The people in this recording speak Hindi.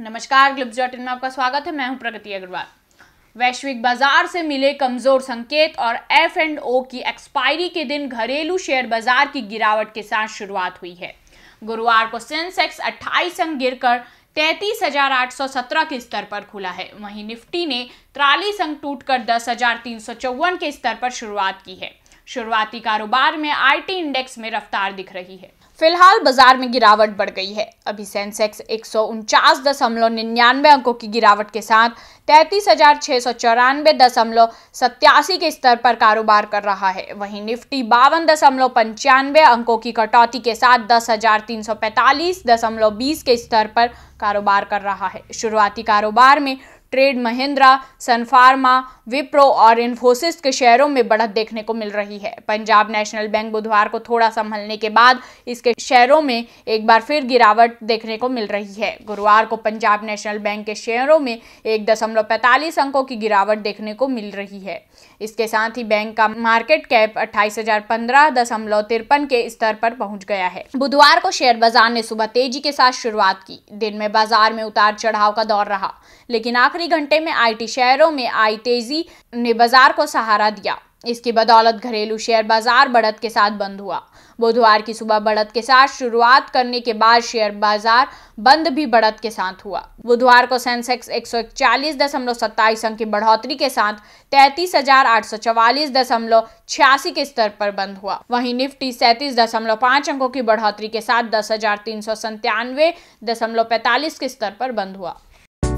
नमस्कार ग्लिप्स डॉट इन में आपका स्वागत है मैं हूं प्रगति अग्रवाल वैश्विक बाजार से मिले कमजोर संकेत और एफ एंड ओ की एक्सपायरी के दिन घरेलू शेयर बाजार की गिरावट के साथ शुरुआत हुई है गुरुवार को सेंसेक्स 28 अंक गिरकर 33,817 के स्तर पर खुला है वहीं निफ्टी ने तिरालीस अंक टूटकर दस के स्तर पर शुरुआत की है शुरुआती कारोबार में आईटी इंडेक्स में रफ्तार दिख रही है फिलहाल बाजार में गिरावट बढ़ गई है अभी सेंसेक्स एक दशमलव निन्यानवे अंकों की गिरावट के साथ तैतीस हजार छह सौ चौरानवे दशमलव सत्यासी के स्तर पर कारोबार कर रहा है वहीं निफ्टी बावन दशमलव पंचानवे अंकों की कटौती के साथ दस हजार तीन सौ पैंतालीस दशमलव बीस के स्तर पर कारोबार कर रहा है शुरुआती कारोबार में ट्रेड महिंद्रा सनफार्मा विप्रो और इन्फोसिस के शेयरों में बढ़त देखने को मिल रही है पंजाब नेशनल बैंक बुधवार को थोड़ा संभलने के बाद इसके शेयरों में एक बार फिर गिरावट देखने को मिल रही है गुरुवार को पंजाब नेशनल बैंक के शेयरों में एक दशमलव पैंतालीस अंकों की गिरावट देखने को मिल रही है इसके साथ ही बैंक का मार्केट कैप अट्ठाईस के स्तर पर पहुंच गया है बुधवार को शेयर बाजार ने सुबह तेजी के साथ शुरुआत की दिन में बाजार में उतार चढ़ाव का दौर रहा लेकिन आखिर आखिरी घंटे में आईटी शेयरों में आई तेजी ने बाजार को सहारा दिया इसकी बदौलत घरेलू शेयर बाजार बढ़त के साथ बंद हुआ बुधवार की सुबह बढ़त के साथ शुरुआत करने के बाद शेयर बाजार बंद भी बढ़त के साथ हुआ बुधवार को सेंसेक्स एक सौ अंक की बढ़ोतरी के साथ तैतीस के स्तर पर बंद हुआ वहीं निफ्टी सैतीस अंकों की बढ़ोतरी के साथ दस के स्तर पर बंद हुआ